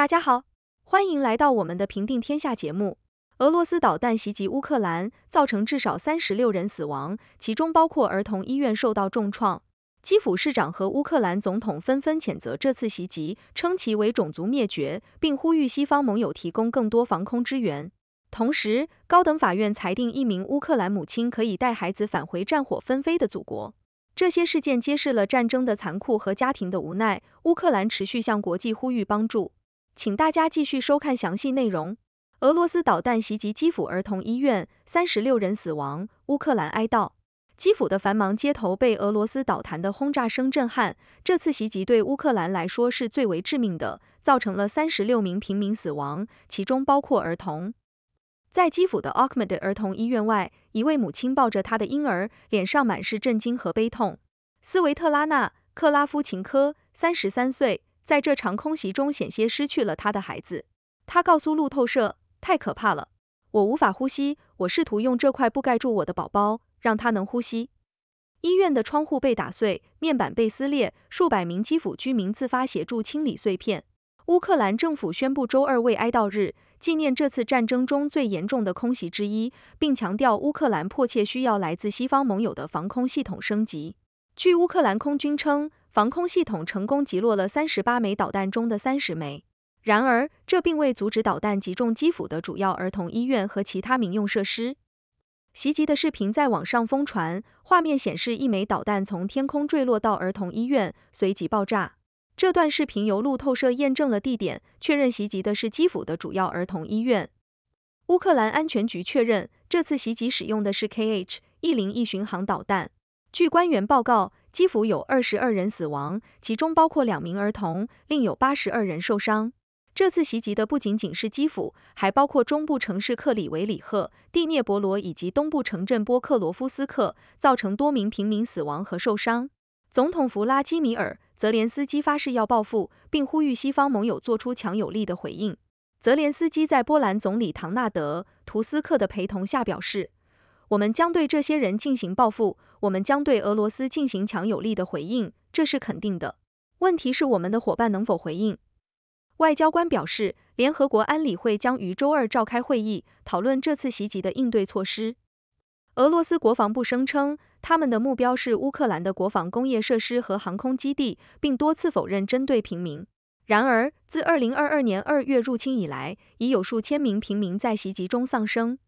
大家好，欢迎来到我们的《平定天下》节目。俄罗斯导弹袭击乌克兰，造成至少三十六人死亡，其中包括儿童，医院受到重创。基辅市长和乌克兰总统纷纷谴责这次袭击，称其为种族灭绝，并呼吁西方盟友提供更多防空支援。同时，高等法院裁定一名乌克兰母亲可以带孩子返回战火纷飞的祖国。这些事件揭示了战争的残酷和家庭的无奈。乌克兰持续向国际呼吁帮助。请大家继续收看详细内容。俄罗斯导弹袭击基辅儿童医院，三十六人死亡，乌克兰哀悼。基辅的繁忙街头被俄罗斯导弹的轰炸声震撼。这次袭击对乌克兰来说是最为致命的，造成了三十六名平民死亡，其中包括儿童。在基辅的奥克 h m e d 儿童医院外，一位母亲抱着她的婴儿，脸上满是震惊和悲痛。斯维特拉娜·克拉夫琴科，三十三岁。在这场空袭中，险些失去了他的孩子。他告诉路透社：“太可怕了，我无法呼吸。我试图用这块布盖住我的宝宝，让他能呼吸。”医院的窗户被打碎，面板被撕裂，数百名基辅居民自发协助清理碎片。乌克兰政府宣布周二为哀悼日，纪念这次战争中最严重的空袭之一，并强调乌克兰迫切需要来自西方盟友的防空系统升级。据乌克兰空军称。防空系统成功击落了三十八枚导弹中的三十枚，然而这并未阻止导弹击中基辅的主要儿童医院和其他民用设施。袭击的视频在网上疯传，画面显示一枚导弹从天空坠落到儿童医院，随即爆炸。这段视频由路透社验证了地点，确认袭击的是基辅的主要儿童医院。乌克兰安全局确认，这次袭击使用的是 Kh-101 巡航导弹。据官员报告。基辅有二十二人死亡，其中包括两名儿童，另有八十二人受伤。这次袭击的不仅仅是基辅，还包括中部城市克里维里赫、蒂涅博罗以及东部城镇波克罗夫斯克，造成多名平民死亡和受伤。总统弗拉基米尔·泽连斯基发誓要报复，并呼吁西方盟友做出强有力的回应。泽连斯基在波兰总理唐纳德·图斯克的陪同下表示。我们将对这些人进行报复，我们将对俄罗斯进行强有力的回应，这是肯定的。问题是我们的伙伴能否回应？外交官表示，联合国安理会将于周二召开会议，讨论这次袭击的应对措施。俄罗斯国防部声称，他们的目标是乌克兰的国防工业设施和航空基地，并多次否认针对平民。然而，自二零二二年二月入侵以来，已有数千名平民在袭击中丧生。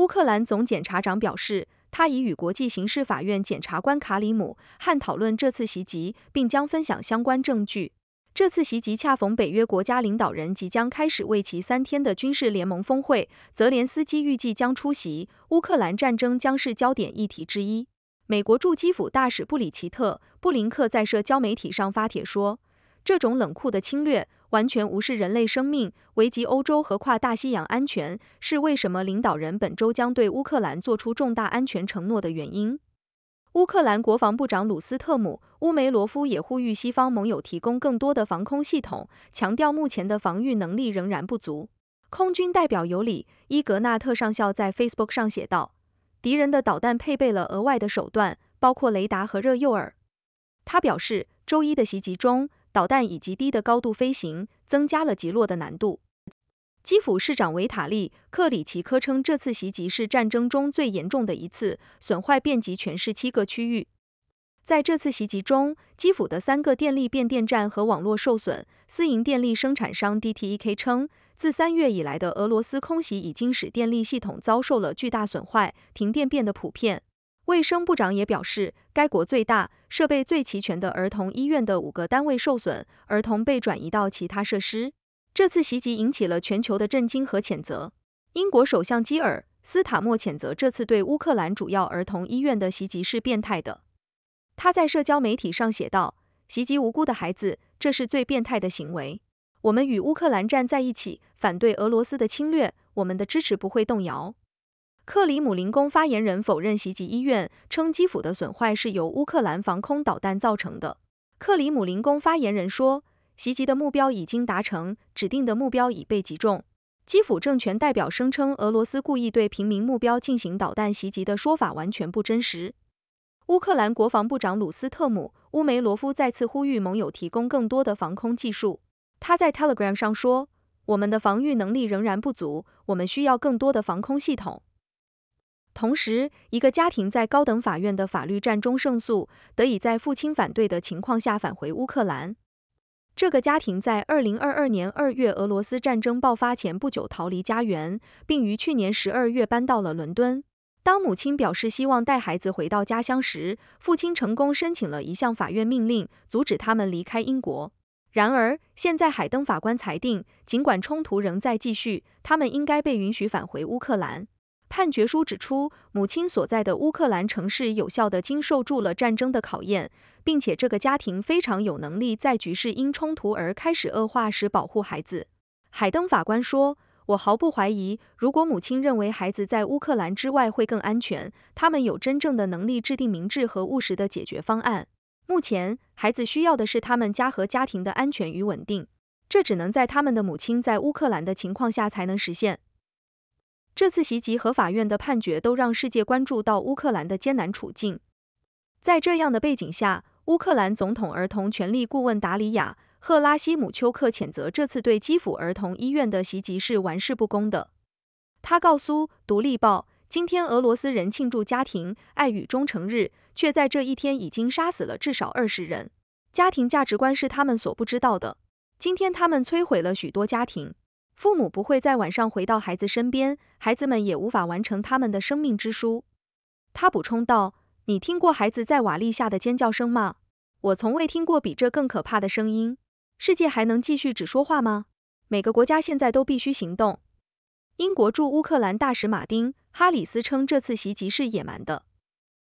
乌克兰总检察长表示，他已与国际刑事法院检察官卡里姆汉讨论这次袭击，并将分享相关证据。这次袭击恰逢北约国家领导人即将开始为期三天的军事联盟峰会，泽连斯基预计将出席。乌克兰战争将是焦点议题之一。美国驻基辅大使布里奇特布林克在社交媒体上发帖说：“这种冷酷的侵略。”完全无视人类生命，危及欧洲和跨大西洋安全，是为什么领导人本周将对乌克兰做出重大安全承诺的原因。乌克兰国防部长鲁斯特姆·乌梅罗夫也呼吁西方盟友提供更多的防空系统，强调目前的防御能力仍然不足。空军代表尤里·伊格纳特上校在 Facebook 上写道：“敌人的导弹配备了额外的手段，包括雷达和热诱饵。”他表示，周一的袭击中。导弹以极低的高度飞行增加了击落的难度。基辅市长维塔利·克里奇科称，这次袭击是战争中最严重的一次，损坏遍及全市七个区域。在这次袭击中，基辅的三个电力变电站和网络受损。私营电力生产商 DTEK 称，自三月以来的俄罗斯空袭已经使电力系统遭受了巨大损坏，停电变得普遍。卫生部长也表示，该国最大、设备最齐全的儿童医院的五个单位受损，儿童被转移到其他设施。这次袭击引起了全球的震惊和谴责。英国首相基尔·斯塔默谴责这次对乌克兰主要儿童医院的袭击是变态的。他在社交媒体上写道：“袭击无辜的孩子，这是最变态的行为。我们与乌克兰站在一起，反对俄罗斯的侵略，我们的支持不会动摇。”克里姆林宫发言人否认袭击医院，称基辅的损坏是由乌克兰防空导弹造成的。克里姆林宫发言人说，袭击的目标已经达成，指定的目标已被击中。基辅政权代表声称，俄罗斯故意对平民目标进行导弹袭击的说法完全不真实。乌克兰国防部长鲁斯特姆·乌梅罗夫再次呼吁盟友提供更多的防空技术。他在 Telegram 上说：“我们的防御能力仍然不足，我们需要更多的防空系统。”同时，一个家庭在高等法院的法律战中胜诉，得以在父亲反对的情况下返回乌克兰。这个家庭在二零二二年二月俄罗斯战争爆发前不久逃离家园，并于去年十二月搬到了伦敦。当母亲表示希望带孩子回到家乡时，父亲成功申请了一项法院命令，阻止他们离开英国。然而，现在海登法官裁定，尽管冲突仍在继续，他们应该被允许返回乌克兰。判决书指出，母亲所在的乌克兰城市有效地经受住了战争的考验，并且这个家庭非常有能力在局势因冲突而开始恶化时保护孩子。海登法官说：“我毫不怀疑，如果母亲认为孩子在乌克兰之外会更安全，他们有真正的能力制定明智和务实的解决方案。目前，孩子需要的是他们家和家庭的安全与稳定，这只能在他们的母亲在乌克兰的情况下才能实现。”这次袭击和法院的判决都让世界关注到乌克兰的艰难处境。在这样的背景下，乌克兰总统儿童权利顾问达里亚·赫拉西姆丘克谴责这次对基辅儿童医院的袭击是玩世不恭的。他告诉《独立报》，今天俄罗斯人庆祝家庭、爱与忠诚日，却在这一天已经杀死了至少二十人。家庭价值观是他们所不知道的。今天他们摧毁了许多家庭。父母不会在晚上回到孩子身边，孩子们也无法完成他们的生命之书。他补充道：“你听过孩子在瓦砾下的尖叫声吗？我从未听过比这更可怕的声音。世界还能继续只说话吗？每个国家现在都必须行动。”英国驻乌克兰大使马丁·哈里斯称这次袭击是野蛮的。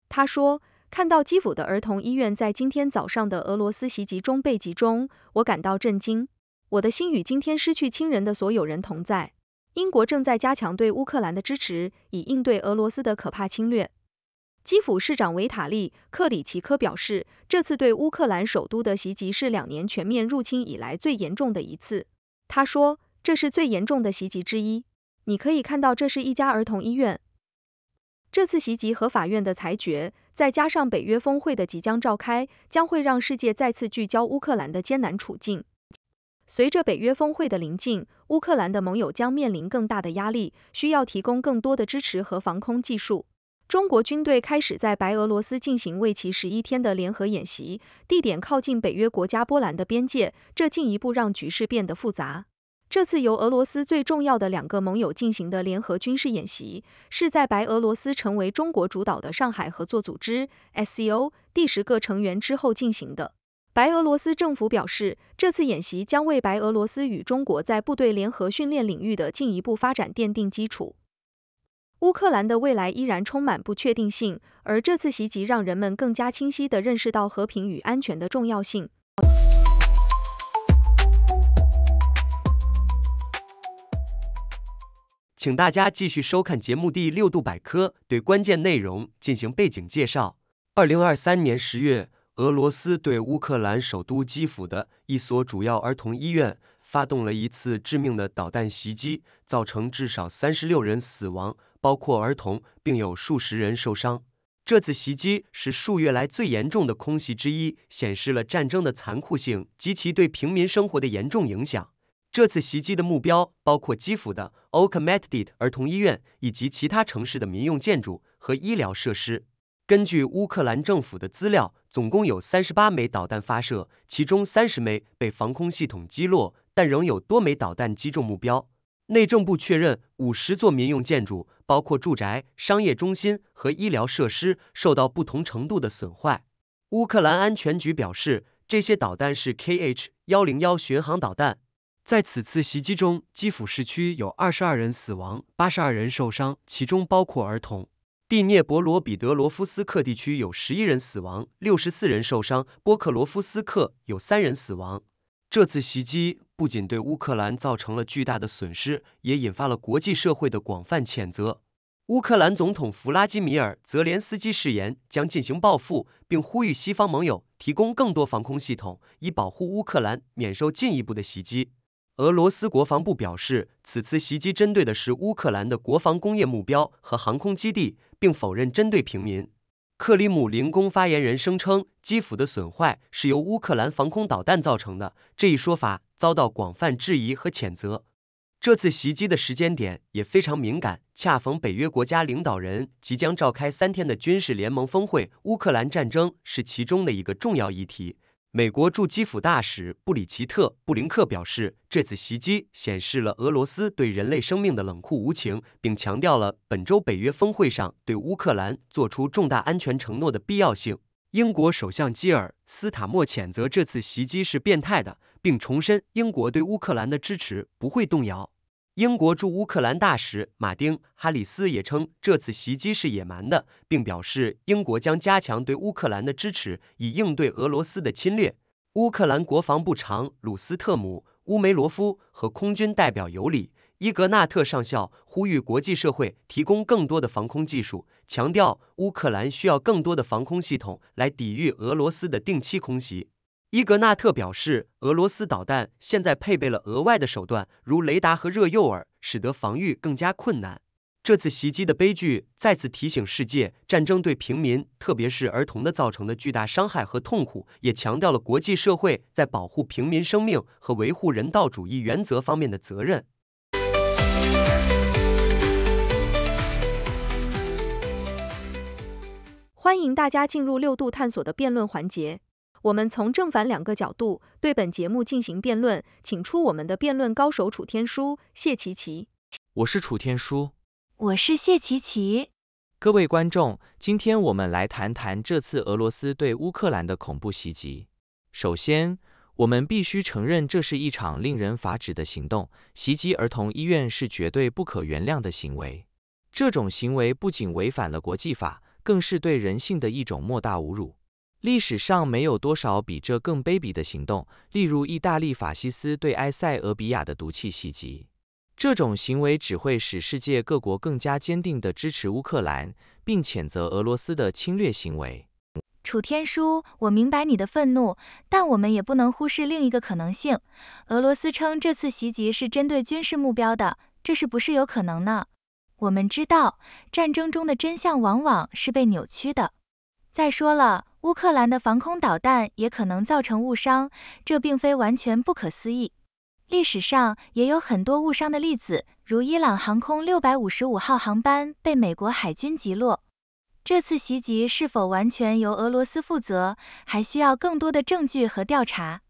他说：“看到基辅的儿童医院在今天早上的俄罗斯袭击中被集中，我感到震惊。”我的心与今天失去亲人的所有人同在。英国正在加强对乌克兰的支持，以应对俄罗斯的可怕侵略。基辅市长维塔利·克里奇科表示，这次对乌克兰首都的袭击是两年全面入侵以来最严重的一次。他说：“这是最严重的袭击之一。你可以看到，这是一家儿童医院。这次袭击和法院的裁决，再加上北约峰会的即将召开，将会让世界再次聚焦乌克兰的艰难处境。”随着北约峰会的临近，乌克兰的盟友将面临更大的压力，需要提供更多的支持和防空技术。中国军队开始在白俄罗斯进行为期十一天的联合演习，地点靠近北约国家波兰的边界，这进一步让局势变得复杂。这次由俄罗斯最重要的两个盟友进行的联合军事演习，是在白俄罗斯成为中国主导的上海合作组织 （SCO） 第十个成员之后进行的。白俄罗斯政府表示，这次演习将为白俄罗斯与中国在部队联合训练领域的进一步发展奠定基础。乌克兰的未来依然充满不确定性，而这次袭击让人们更加清晰地认识到和平与安全的重要性。请大家继续收看节目《第六度百科》，对关键内容进行背景介绍。二零二三年十月。俄罗斯对乌克兰首都基辅的一所主要儿童医院发动了一次致命的导弹袭击，造成至少三十六人死亡，包括儿童，并有数十人受伤。这次袭击是数月来最严重的空袭之一，显示了战争的残酷性及其对平民生活的严重影响。这次袭击的目标包括基辅的 o k m e t d i t 儿童医院以及其他城市的民用建筑和医疗设施。根据乌克兰政府的资料，总共有三十八枚导弹发射，其中三十枚被防空系统击落，但仍有多枚导弹击中目标。内政部确认，五十座民用建筑，包括住宅、商业中心和医疗设施，受到不同程度的损坏。乌克兰安全局表示，这些导弹是 Kh- 幺零幺巡航导弹。在此次袭击中，基辅市区有二十二人死亡，八十二人受伤，其中包括儿童。第涅伯罗彼得罗夫斯克地区有十一人死亡，六十四人受伤；波克罗夫斯克有三人死亡。这次袭击不仅对乌克兰造成了巨大的损失，也引发了国际社会的广泛谴责。乌克兰总统弗拉基米尔·泽连斯基誓言将进行报复，并呼吁西方盟友提供更多防空系统，以保护乌克兰免受进一步的袭击。俄罗斯国防部表示，此次袭击针对的是乌克兰的国防工业目标和航空基地，并否认针对平民。克里姆林宫发言人声称，基辅的损坏是由乌克兰防空导弹造成的，这一说法遭到广泛质疑和谴责。这次袭击的时间点也非常敏感，恰逢北约国家领导人即将召开三天的军事联盟峰会，乌克兰战争是其中的一个重要议题。美国驻基辅大使布里奇特·布林克表示，这次袭击显示了俄罗斯对人类生命的冷酷无情，并强调了本周北约峰会上对乌克兰做出重大安全承诺的必要性。英国首相基尔·斯塔默谴责这次袭击是变态的，并重申英国对乌克兰的支持不会动摇。英国驻乌克兰大使马丁·哈里斯也称这次袭击是野蛮的，并表示英国将加强对乌克兰的支持，以应对俄罗斯的侵略。乌克兰国防部长鲁斯特姆·乌梅罗夫和空军代表尤里·伊格纳特上校呼吁国际社会提供更多的防空技术，强调乌克兰需要更多的防空系统来抵御俄罗斯的定期空袭。伊格纳特表示，俄罗斯导弹现在配备了额外的手段，如雷达和热诱饵，使得防御更加困难。这次袭击的悲剧再次提醒世界，战争对平民，特别是儿童的造成的巨大伤害和痛苦，也强调了国际社会在保护平民生命和维护人道主义原则方面的责任。欢迎大家进入六度探索的辩论环节。我们从正反两个角度对本节目进行辩论，请出我们的辩论高手楚天舒、谢琪琪。我是楚天舒。我是谢琪琪。各位观众，今天我们来谈谈这次俄罗斯对乌克兰的恐怖袭击。首先，我们必须承认这是一场令人发指的行动，袭击儿童医院是绝对不可原谅的行为。这种行为不仅违反了国际法，更是对人性的一种莫大侮辱。历史上没有多少比这更卑鄙的行动，例如意大利法西斯对埃塞俄比亚的毒气袭击。这种行为只会使世界各国更加坚定地支持乌克兰，并谴责俄罗斯的侵略行为。楚天舒，我明白你的愤怒，但我们也不能忽视另一个可能性。俄罗斯称这次袭击是针对军事目标的，这是不是有可能呢？我们知道，战争中的真相往往是被扭曲的。再说了。乌克兰的防空导弹也可能造成误伤，这并非完全不可思议。历史上也有很多误伤的例子，如伊朗航空六百五十五号航班被美国海军击落。这次袭击是否完全由俄罗斯负责，还需要更多的证据和调查。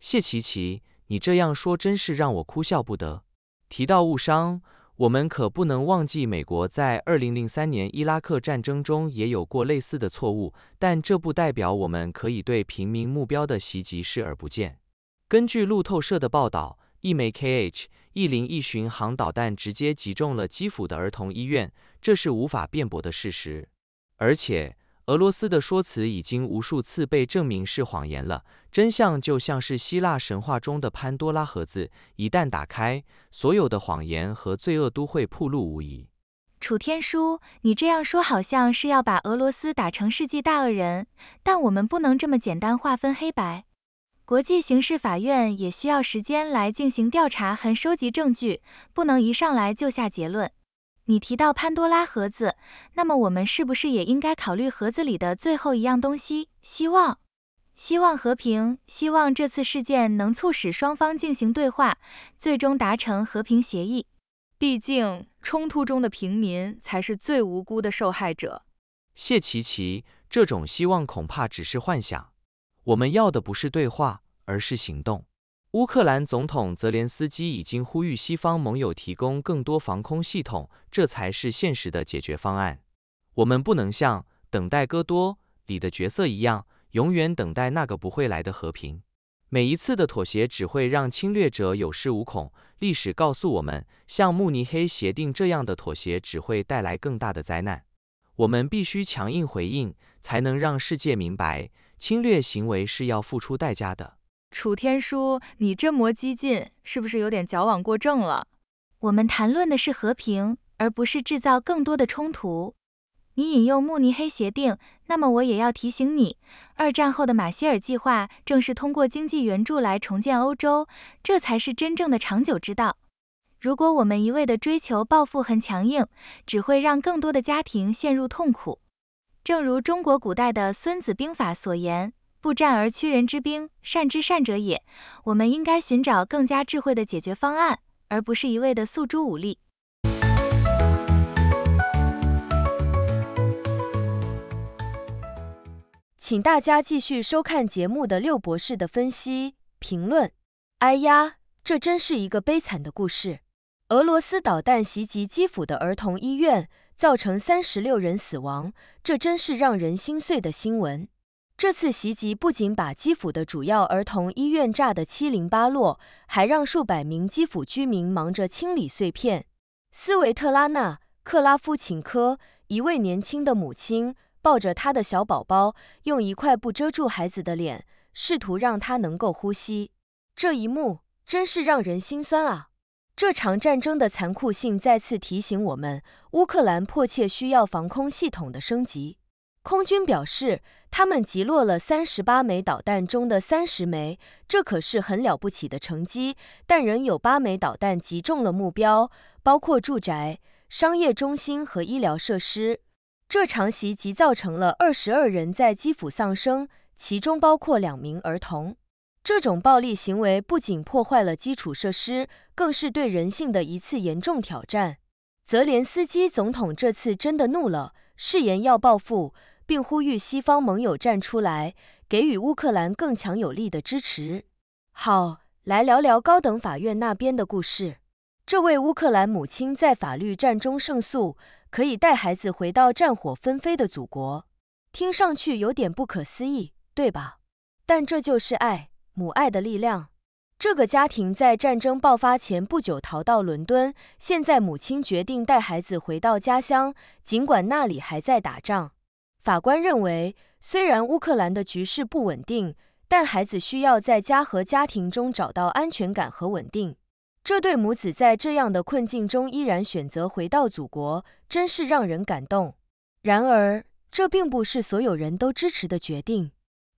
谢奇奇，你这样说真是让我哭笑不得。提到误伤。我们可不能忘记，美国在二零零三年伊拉克战争中也有过类似的错误，但这不代表我们可以对平民目标的袭击视而不见。根据路透社的报道，一枚 Kh 一零一巡航导弹直接击中了基辅的儿童医院，这是无法辩驳的事实。而且，俄罗斯的说辞已经无数次被证明是谎言了。真相就像是希腊神话中的潘多拉盒子，一旦打开，所有的谎言和罪恶都会暴露无遗。楚天书，你这样说好像是要把俄罗斯打成世纪大恶人，但我们不能这么简单划分黑白。国际刑事法院也需要时间来进行调查和收集证据，不能一上来就下结论。你提到潘多拉盒子，那么我们是不是也应该考虑盒子里的最后一样东西——希望？希望和平，希望这次事件能促使双方进行对话，最终达成和平协议。毕竟，冲突中的平民才是最无辜的受害者。谢奇奇，这种希望恐怕只是幻想。我们要的不是对话，而是行动。乌克兰总统泽连斯基已经呼吁西方盟友提供更多防空系统，这才是现实的解决方案。我们不能像《等待戈多》里的角色一样。永远等待那个不会来的和平，每一次的妥协只会让侵略者有恃无恐。历史告诉我们，像慕尼黑协定这样的妥协只会带来更大的灾难。我们必须强硬回应，才能让世界明白，侵略行为是要付出代价的。楚天舒，你这么激进，是不是有点矫枉过正了？我们谈论的是和平，而不是制造更多的冲突。你引用慕尼黑协定，那么我也要提醒你，二战后的马歇尔计划正是通过经济援助来重建欧洲，这才是真正的长久之道。如果我们一味的追求报复和强硬，只会让更多的家庭陷入痛苦。正如中国古代的《孙子兵法》所言，不战而屈人之兵，善之善者也。我们应该寻找更加智慧的解决方案，而不是一味的诉诸武力。请大家继续收看节目的六博士的分析评论。哎呀，这真是一个悲惨的故事！俄罗斯导弹袭击基辅的儿童医院，造成三十六人死亡，这真是让人心碎的新闻。这次袭击不仅把基辅的主要儿童医院炸得七零八落，还让数百名基辅居民忙着清理碎片。斯维特拉娜·克拉夫琴科，一位年轻的母亲。抱着他的小宝宝，用一块布遮住孩子的脸，试图让他能够呼吸。这一幕真是让人心酸啊！这场战争的残酷性再次提醒我们，乌克兰迫切需要防空系统的升级。空军表示，他们击落了三十八枚导弹中的三十枚，这可是很了不起的成绩，但仍有八枚导弹击中了目标，包括住宅、商业中心和医疗设施。这场袭击造成了二十二人在基辅丧生，其中包括两名儿童。这种暴力行为不仅破坏了基础设施，更是对人性的一次严重挑战。泽连斯基总统这次真的怒了，誓言要报复，并呼吁西方盟友站出来，给予乌克兰更强有力的支持。好，来聊聊高等法院那边的故事。这位乌克兰母亲在法律战中胜诉，可以带孩子回到战火纷飞的祖国，听上去有点不可思议，对吧？但这就是爱，母爱的力量。这个家庭在战争爆发前不久逃到伦敦，现在母亲决定带孩子回到家乡，尽管那里还在打仗。法官认为，虽然乌克兰的局势不稳定，但孩子需要在家和家庭中找到安全感和稳定。这对母子在这样的困境中依然选择回到祖国，真是让人感动。然而，这并不是所有人都支持的决定。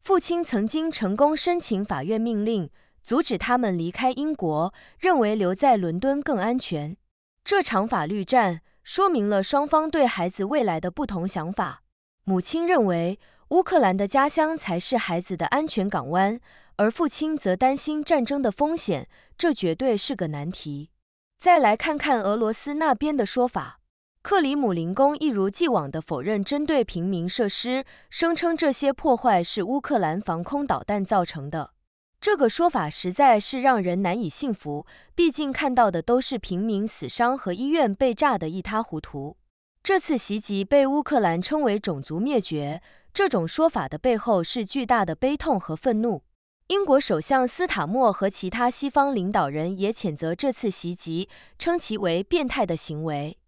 父亲曾经成功申请法院命令，阻止他们离开英国，认为留在伦敦更安全。这场法律战说明了双方对孩子未来的不同想法。母亲认为，乌克兰的家乡才是孩子的安全港湾。而父亲则担心战争的风险，这绝对是个难题。再来看看俄罗斯那边的说法，克里姆林宫一如既往地否认针对平民设施，声称这些破坏是乌克兰防空导弹造成的。这个说法实在是让人难以信服，毕竟看到的都是平民死伤和医院被炸得一塌糊涂。这次袭击被乌克兰称为种族灭绝，这种说法的背后是巨大的悲痛和愤怒。英国首相斯塔默和其他西方领导人也谴责这次袭击，称其为变态的行为。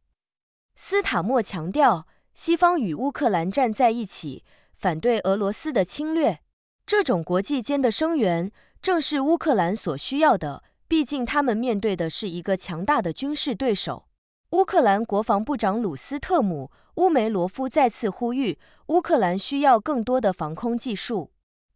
斯塔默强调，西方与乌克兰站在一起，反对俄罗斯的侵略。这种国际间的声援正是乌克兰所需要的，毕竟他们面对的是一个强大的军事对手。乌克兰国防部长鲁斯特姆·乌梅罗夫再次呼吁，乌克兰需要更多的防空技术。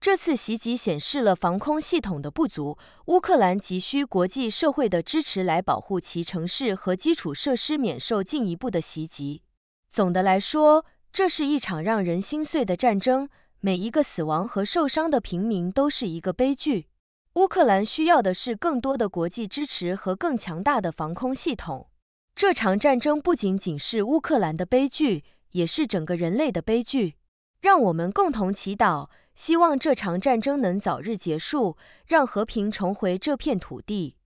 这次袭击显示了防空系统的不足，乌克兰急需国际社会的支持来保护其城市和基础设施免受进一步的袭击。总的来说，这是一场让人心碎的战争，每一个死亡和受伤的平民都是一个悲剧。乌克兰需要的是更多的国际支持和更强大的防空系统。这场战争不仅仅是乌克兰的悲剧，也是整个人类的悲剧。让我们共同祈祷。希望这场战争能早日结束，让和平重回这片土地。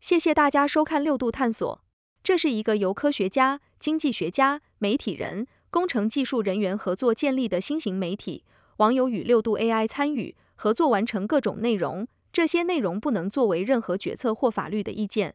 谢谢大家收看六度探索。这是一个由科学家、经济学家、媒体人、工程技术人员合作建立的新型媒体。网友与六度 AI 参与合作完成各种内容，这些内容不能作为任何决策或法律的意见。